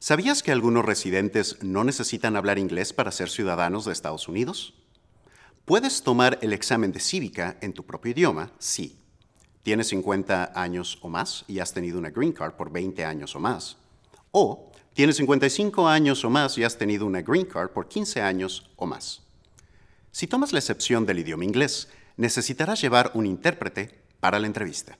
¿Sabías que algunos residentes no necesitan hablar inglés para ser ciudadanos de Estados Unidos? Puedes tomar el examen de cívica en tu propio idioma sí. tienes 50 años o más y has tenido una green card por 20 años o más, o tienes 55 años o más y has tenido una green card por 15 años o más. Si tomas la excepción del idioma inglés, necesitarás llevar un intérprete para la entrevista.